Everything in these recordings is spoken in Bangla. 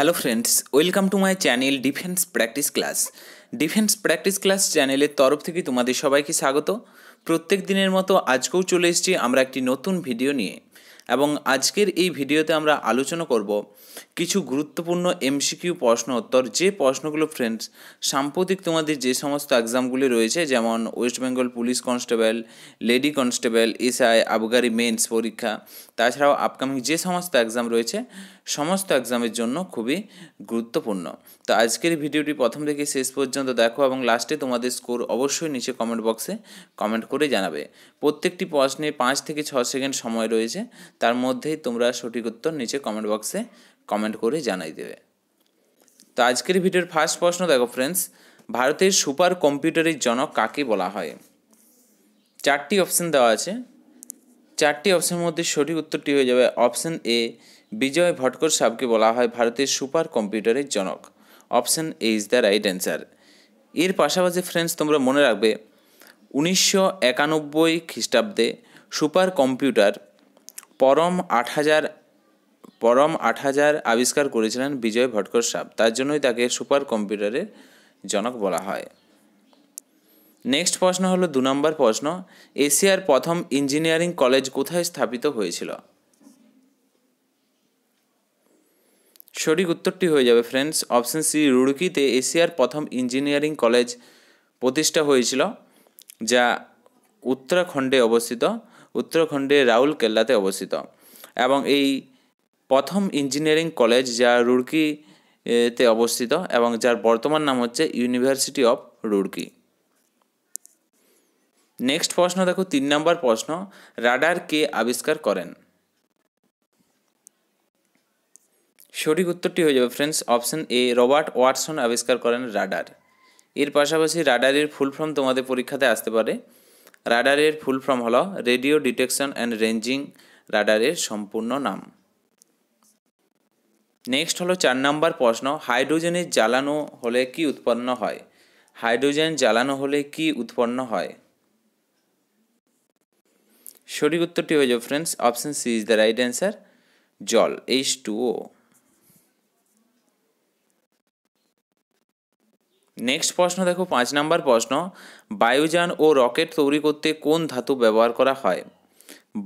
hello friends welcome to my channel defence practice class defence practice class চ্যানেলের তরফ থেকে তোমাদের সবাইকে স্বাগত প্রত্যেক দিনের মতো আজকেও চলে এসেছি আমরা একটি নতুন ভিডিও নিয়ে এবং আজকের এই ভিডিওতে আমরা আলোচনা করব কিছু গুরুত্বপূর্ণ এমসিকিউ প্রশ্ন উত্তর যে প্রশ্নগুলো ফ্রেন্ডস সাম্প্রতিক তোমাদের যে সমস্ত এক্সামগুলি রয়েছে যেমন West Bengal police constable lady constable SI আবগারি মেন্স পরীক্ষা তাছাড়াও আপকামিং যে সমস্ত এক্সাম রয়েছে সমস্ত এক্সামের জন্য খুবই গুরুত্বপূর্ণ তো আজকের ভিডিওটি প্রথম থেকে শেষ পর্যন্ত দেখো এবং লাস্টে তোমাদের স্কোর অবশ্যই নিচে কমেন্ট বক্সে কমেন্ট করে জানাবে প্রত্যেকটি প্রশ্নে পাঁচ থেকে ছ সেকেন্ড সময় রয়েছে তার মধ্যেই তোমরা সঠিক উত্তর নিচে কমেন্ট বক্সে কমেন্ট করে জানাই দেবে তো আজকের ভিডিওর ফার্স্ট প্রশ্ন দেখো ফ্রেন্ডস ভারতের সুপার কম্পিউটারের জনক কাকে বলা হয় চারটি অপশান দেওয়া আছে চারটি অপশানের মধ্যে সঠিক উত্তরটি হয়ে যাবে অপশান এ বিজয় ভটকর সাহকে বলা হয় ভারতের সুপার কম্পিউটারের জনক option A is the right answer এর পাশাপাশি ফ্রেন্ডস তোমরা মনে রাখবে উনিশশো একানব্বই খ্রিস্টাব্দে সুপার কম্পিউটার পরম আট হাজার পরম আট হাজার আবিষ্কার করেছিলেন বিজয় ভটকর সাহ তার জন্যই তাকে সুপার কম্পিউটারের জনক বলা হয় নেক্সট প্রশ্ন হলো দু নম্বর প্রশ্ন এশিয়ার প্রথম ইঞ্জিনিয়ারিং কলেজ কোথায় স্থাপিত হয়েছিল সঠিক উত্তরটি হয়ে যাবে ফ্রেন্ডস অপশন সি রুড়কিতে এশিয়ার প্রথম ইঞ্জিনিয়ারিং কলেজ প্রতিষ্ঠা হয়েছিল যা উত্তরাখণ্ডে অবস্থিত উত্তরাখণ্ডের কেল্লাতে অবস্থিত এবং এই প্রথম ইঞ্জিনিয়ারিং কলেজ যা রুড়কি তে অবস্থিত এবং যার বর্তমান নাম হচ্ছে ইউনিভার্সিটি অফ রুড়কি নেক্সট প্রশ্ন দেখো তিন নম্বর প্রশ্ন রাডার কে আবিষ্কার করেন সঠিক উত্তরটি হয়ে যাবে friends option A Robert Watson আবিষ্কার করেন রাডার এর পাশাপাশি রাডারের ফুল ফর্ম তোমাদের পরীক্ষাতে আসতে পারে রাডারের ফুল ফর্ম হল রেডিও ডিটেকশন অ্যান্ড রেঞ্জিং রাডারের সম্পূর্ণ নাম নেক্সট হলো চার নম্বর প্রশ্ন হাইড্রোজেনের জ্বালানো হলে কি উৎপন্ন হয় হাইড্রোজেন জ্বালানো হলে কি উৎপন্ন হয় সঠিক উত্তরটি হয়ে যাবে friends option C is the right answer জল এইচ টু ও নেক্সট প্রশ্ন দেখো পাঁচ নাম্বার প্রশ্ন বায়ুযান ও রকেট তৈরি করতে কোন ধাতু ব্যবহার করা হয়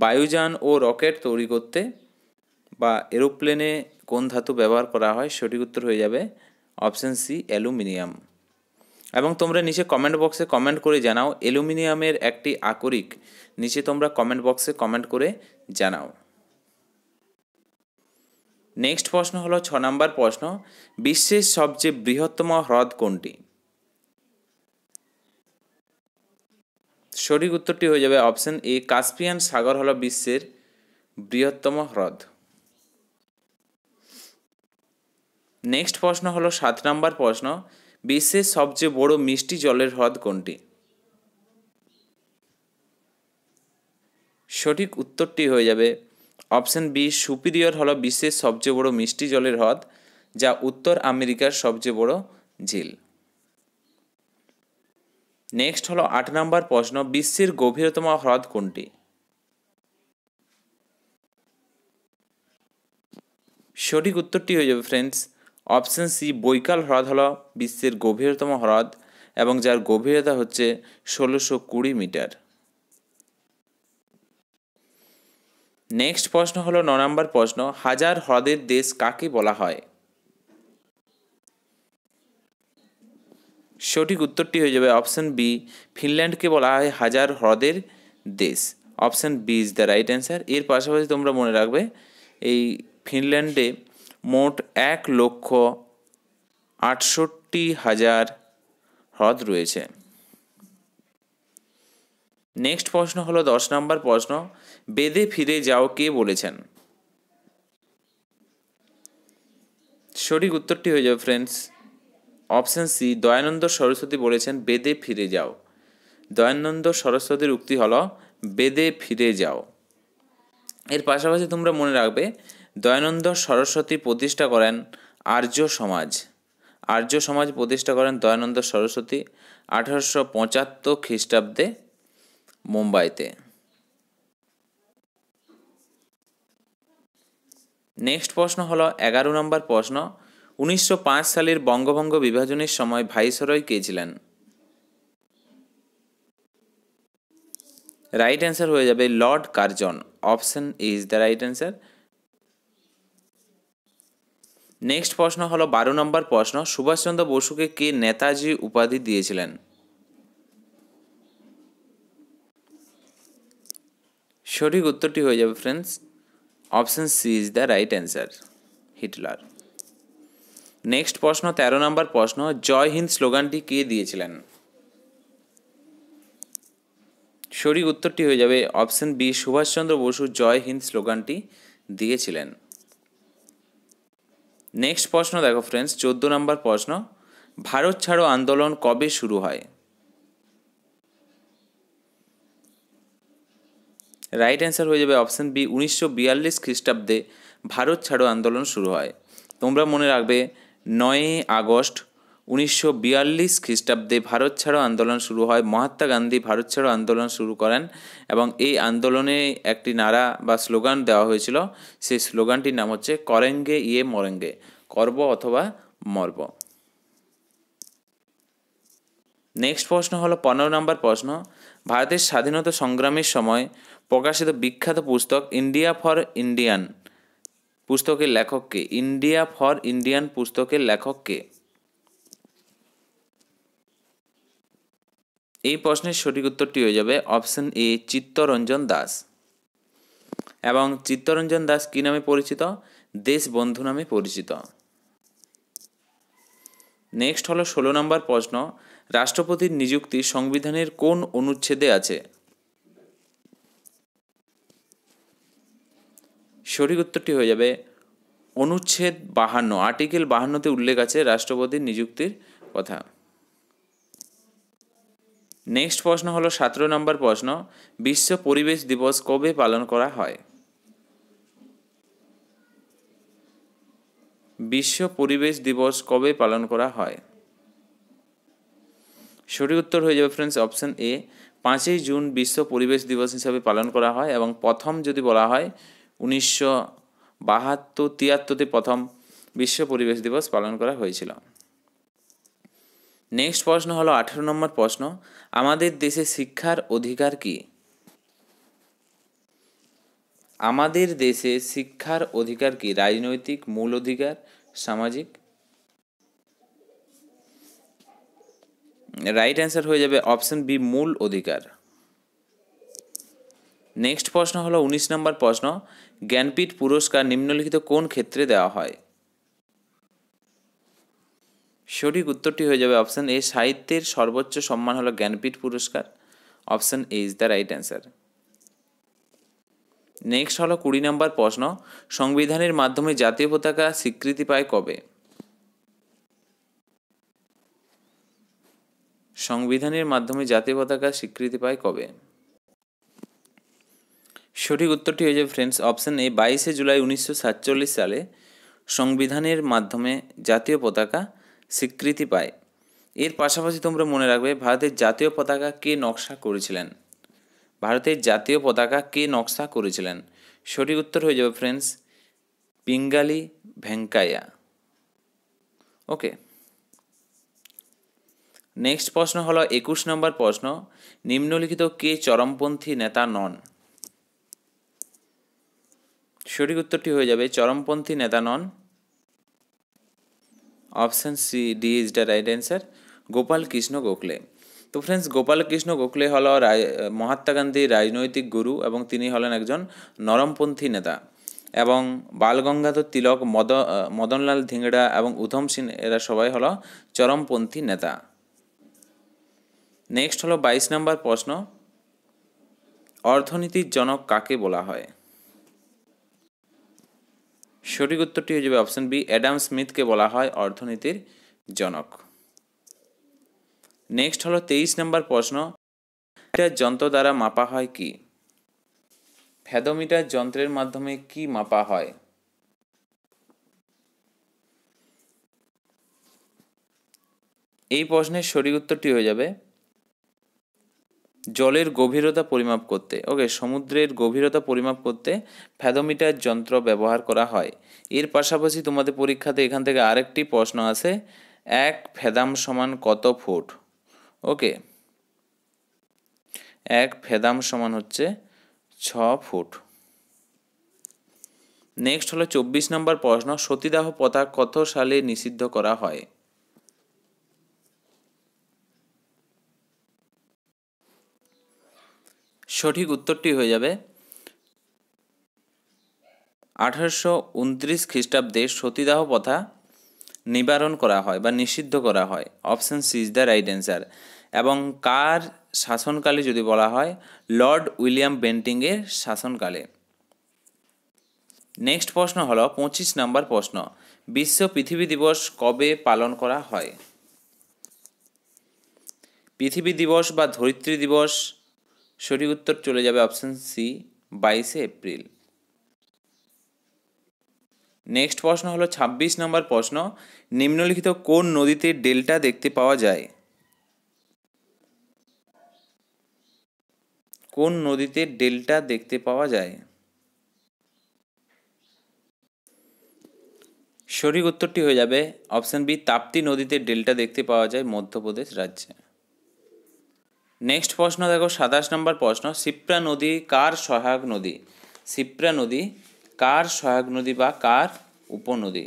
বায়ুযান ও রকেট তৈরি করতে বা এরোপ্লেনে কোন ধাতু ব্যবহার করা হয় সঠিক উত্তর হয়ে যাবে অপশান সি অ্যালুমিনিয়াম এবং তোমরা নিচে কমেন্ট বক্সে কমেন্ট করে জানাও অ্যালুমিনিয়ামের একটি আকরিক নিচে তোমরা কমেন্ট বক্সে কমেন্ট করে জানাও নেক্সট প্রশ্ন হলো ছ নম্বর প্রশ্ন বিশ্বের সবচেয়ে বৃহত্তম হ্রদ কোনটি সঠিক উত্তরটি হয়ে যাবে অপশন এ কাস্পিয়ান সাগর হলো বিশ্বের বৃহত্তম হ্রদ নেক্সট প্রশ্ন হলো সাত নম্বর প্রশ্ন বিশ্বের সবচেয়ে বড় মিষ্টি জলের হ্রদ কোনটি সঠিক উত্তরটি হয়ে যাবে অপশান বি সুপিরিয়র হল বিশ্বের সবচেয়ে বড় মিষ্টি জলের হ্রদ যা উত্তর আমেরিকার সবচেয়ে বড় ঝিল নেক্সট হলো আট নম্বর প্রশ্ন বিশ্বের গভীরতম হ্রদ কোনটি সঠিক উত্তরটি হয়ে যাবে ফ্রেন্ডস অপশান সি বৈকাল হ্রদ হল বিশ্বের গভীরতম হ্রদ এবং যার গভীরতা হচ্ছে ষোলোশো কুড়ি মিটার নেক্সট প্রশ্ন হলো ন নম্বর প্রশ্ন হাজার হ্রদের দেশ কাকে বলা হয় সঠিক উত্তরটি হয়ে যাবে অপশান বি ফিনল্যান্ডকে বলা হয় হাজার হ্রদের দেশ option B is the right answer এর পাশাপাশি তোমরা মনে রাখবে এই ফিনল্যান্ডে মোট এক লক্ষ আটষট্টি হাজার হ্রদ রয়েছে নেক্সট প্রশ্ন হলো দশ নম্বর প্রশ্ন বেদে ফিরে যাও কে বলেছেন সঠিক উত্তরটি হয়ে যাবে friends option C Dayananda Saraswati বলেছেন বেদে ফিরে যাও দয়ানন্দ সরস্বতীর উক্তি হলো বেদে ফিরে যাও এর পাশাপাশি তোমরা মনে রাখবে দয়ানন্দ সরস্বতী প্রতিষ্ঠা করেন আর্য সমাজ আর্য সমাজ প্রতিষ্ঠা করেন দয়ানন্দ সরস্বতী আঠারোশো পঁচাত্তর খ্রিস্টাব্দে মুম্বাইতে নেক্সট প্রশ্ন হলো এগারো নম্বর প্রশ্ন উনিশশো সালের বঙ্গভঙ্গ বিভাজনের সময় ভাইসরয় কে ছিলেন রাইট অ্যান্সার হয়ে যাবে Lord Curzon option is the right answer next প্রশ্ন হলো বারো নম্বর প্রশ্ন সুভাষচন্দ্র বসুকে কে নেতাজি উপাধি দিয়েছিলেন সঠিক উত্তরটি হয়ে যাবে friends option C is the right answer Hitler next প্রশ্ন তেরো নম্বর প্রশ্ন জয় হিন্দ স্লোগানটি কে দিয়েছিলেন সঠিক উত্তরটি হয়ে যাবে অপশান বি সুভাষচন্দ্র বসু জয় হিন্দ স্লোগানটি দিয়েছিলেন নেক্সট প্রশ্ন দেখো ফ্রেন্ডস চোদ্দো নম্বর প্রশ্ন ভারত ছাড়ো আন্দোলন কবে শুরু হয় রাইট অ্যান্সার হয়ে যাবে অপশান বি উনিশশো বিয়াল্লিশ খ্রিস্টাব্দে ভারত ছাড়ো আন্দোলন শুরু হয় তোমরা মনে রাখবে নয় আগস্ট উনিশশো বিয়াল্লিশ খ্রিস্টাব্দে ভারত ছাড়ো আন্দোলন শুরু হয় মহাত্মা গান্ধী ভারত ছাড়ো আন্দোলন শুরু করেন এবং এই আন্দোলনে একটি নারা বা স্লোগান দেওয়া হয়েছিল সেই স্লোগানটির নাম হচ্ছে করেঙ্গে ইয়ে মরেঙ্গে করব অথবা মরব নেক্সট প্রশ্ন হলো পনেরো নম্বর প্রশ্ন ভারতের স্বাধীনতা সংগ্রামের সময় প্রকাশিত বিখ্যাত পুস্তক ইন্ডিয়া ফর ইন্ডিয়ান পুস্তকের লেখককে ইন্ডিয়া ফর ইন্ডিয়ান পুস্তকের লেখককে এই প্রশ্নের সঠিক উত্তরটি হয়ে যাবে অপশন এ চিত্তরঞ্জন দাস এবং চিত্তরঞ্জন দাস কি নামে পরিচিত দেশবন্ধু নামে পরিচিত নেক্সট হলো ষোলো নম্বর প্রশ্ন রাষ্ট্রপতির নিযুক্তি সংবিধানের কোন অনুচ্ছেদে আছে সঠিক উত্তরটি হয়ে যাবে অনুচ্ছেদ বাহান্ন আর্টিকেল বাহান্নতে উল্লেখ আছে রাষ্ট্রপতির নিযুক্তির কথা নেক্সট প্রশ্ন হলো সতেরো নম্বর প্রশ্ন বিশ্ব পরিবেশ দিবস কবে পালন করা হয় বিশ্ব পরিবেশ দিবস কবে পালন করা হয় সঠিক উত্তর হয়ে যাবে ফ্রেন্ডস অপশান এ পাঁচই জুন বিশ্ব পরিবেশ দিবস হিসাবে পালন করা হয় এবং প্রথম যদি বলা হয় উনিশশো বাহাত্তর তিয়াত্তরতে প্রথম বিশ্ব পরিবেশ দিবস পালন করা হয়েছিল নেক্সট প্রশ্ন হলো আঠেরো নম্বর প্রশ্ন আমাদের দেশে শিক্ষার অধিকার কি আমাদের দেশে শিক্ষার অধিকার কি রাজনৈতিক মূল অধিকার সামাজিক রাইট অ্যান্সার হয়ে যাবে অপশন বি মূল অধিকার নেক্সট প্রশ্ন হলো উনিশ নম্বর প্রশ্ন জ্ঞানপীঠ পুরস্কার নিম্নলিখিত কোন ক্ষেত্রে দেওয়া হয় সঠিক উত্তরটি হয়ে যাবে অপশান এ সাহিত্যের সর্বোচ্চ সম্মান হলো জ্ঞানপীঠ পুরস্কার option A is the right answer next হলো কুড়ি নম্বর প্রশ্ন সংবিধানের মাধ্যমে জাতীয় পতাকা স্বীকৃতি পায় কবে সংবিধানের মাধ্যমে জাতীয় পতাকা স্বীকৃতি পায় কবে সঠিক উত্তরটি হয়ে যাবে ফ্রেন্ডস অপশান এ বাইশে জুলাই উনিশশো সালে সংবিধানের মাধ্যমে জাতীয় পতাকা স্বীকৃতি পায় এর পাশাপাশি তোমরা মনে রাখবে ভারতের জাতীয় পতাকা কে নকশা করেছিলেন ভারতের জাতীয় পতাকা কে নকশা করেছিলেন সঠিক উত্তর হয়ে যাবে friends Pingali Venkayya okay next প্রশ্ন হল একুশ নম্বর প্রশ্ন নিম্নলিখিত কে চরমপন্থী নেতা নন সঠিক উত্তরটি হয়ে যাবে চরমপন্থী নেতা নন option C D is the right answer Gopal Krishna Gokhale তো ফ্রেন্ডস গোপাল কৃষ্ণ গোখলে হল মহাত্মা গান্ধীর রাজনৈতিক গুরু এবং তিনি হলেন একজন নরমপন্থী নেতা এবং বালগঙ্গাধর তিলক মদ মদনলাল ধিংড়া এবং উধম সিং এরা সবাই হল চরমপন্থী নেতা নেক্সট হলো বাইশ নাম্বার প্রশ্ন অর্থনীতির জনক কাকে বলা হয় সঠিক উত্তরটি হয়ে যাবে অপশন বি অ্যাডাম স্মিথকে বলা হয় অর্থনীতির জনক নেক্সট হলো তেইশ নাম্বার প্রশ্ন ফ্যাদোমিটার যন্ত্র দ্বারা মাপা হয় কি ফ্যাদোমিটার যন্ত্রের মাধ্যমে কি মাপা হয় এই প্রশ্নের সঠিক উত্তরটি হয়ে যাবে জলের গভীরতা পরিমাপ করতে ওকে সমুদ্রের গভীরতা পরিমাপ করতে ফ্যাদোমিটার যন্ত্র ব্যবহার করা হয় এর পাশাপাশি তোমাদের পরীক্ষাতে এখান থেকে আরেকটি প্রশ্ন আছে এক ফেদাম সমান কত ফুট ওকে এক ফেদাম সমান হচ্ছে ছ ফুট নেক্সট হলো চব্বিশ নম্বর প্রশ্ন সতীদাহ পতাক কত সালে নিষিদ্ধ করা হয় সঠিক উত্তরটি হয়ে যাবে আঠারোশো উনত্রিশ খ্রিস্টাব্দে সতীদাহ প্রথা নিবারণ করা হয় বা নিষিদ্ধ করা হয় option C is the right answer এবং কার শাসনকালে যদি বলা হয় লর্ড উইলিয়াম বেন্টিংয়ের শাসনকালে নেক্সট প্রশ্ন হল পঁচিশ নম্বর প্রশ্ন বিশ্ব পৃথিবী দিবস কবে পালন করা হয় পৃথিবী দিবস বা ধরিত্রী দিবস সঠিক উত্তর চলে যাবে অপশান সি বাইশে এপ্রিল নেক্সট প্রশ্ন হলো ২৬ নম্বর প্রশ্ন নিম্নলিখিত কোন নদীতে ডেল্টা দেখতে পাওয়া যায় কোন নদীতে ডেল্টা দেখতে পাওয়া যায় সঠিক উত্তরটি হয়ে যাবে অপশান বি তাপ্তি নদীতে ডেল্টা দেখতে পাওয়া যায় মধ্যপ্রদেশ রাজ্যে নেক্সট প্রশ্ন দেখো সাতাশ নম্বর প্রশ্ন সিপ্রা নদী কার সহায়ক নদী সিপ্রা নদী কার সহায়ক নদী বা কার উপনদী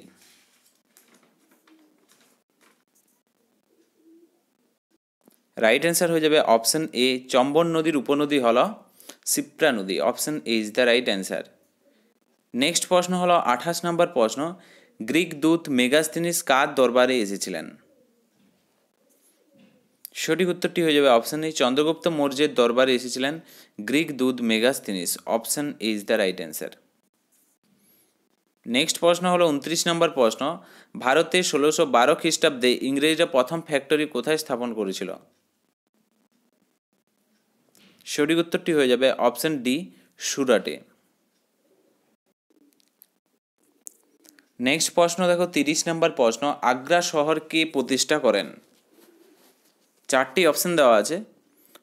রাইট অ্যান্সার হয়ে যাবে অপশন এ চম্বন নদীর উপনদী হল সিপ্রা নদী option A is the right answer next প্রশ্ন হলো আঠাশ নম্বর প্রশ্ন গ্রিক দূত মেগাস্তিনিস কার দরবারে এসেছিলেন সঠিক উত্তরটি হয়ে যাবে অপশান এ চন্দ্রগুপ্ত মৌর্যের দরবারে এসেছিলেন গ্রিক দুধ Megasthenes option is the right answer next প্রশ্ন হলো উনত্রিশ নম্বর প্রশ্ন ভারতে ষোলোশো বারো খ্রিস্টাব্দে ইংরেজরা প্রথম ফ্যাক্টরি কোথায় স্থাপন করেছিল সঠিক উত্তরটি হয়ে যাবে অপশান ডি সুরাটে নেক্সট প্রশ্ন দেখো তিরিশ নম্বর প্রশ্ন আগ্রা শহরকে প্রতিষ্ঠা করেন চারটি অপশন দেওয়া আছে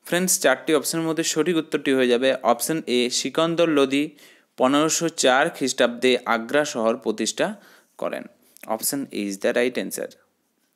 ফ্রেন্ডস চারটি অপশনের মধ্যে সঠিক উত্তরটি হয়ে যাবে অপশন এ সিকন্দর লোদি পনেরোশো চার খ্রিস্টাব্দে আগ্রা শহর প্রতিষ্ঠা করেন option A is the right answer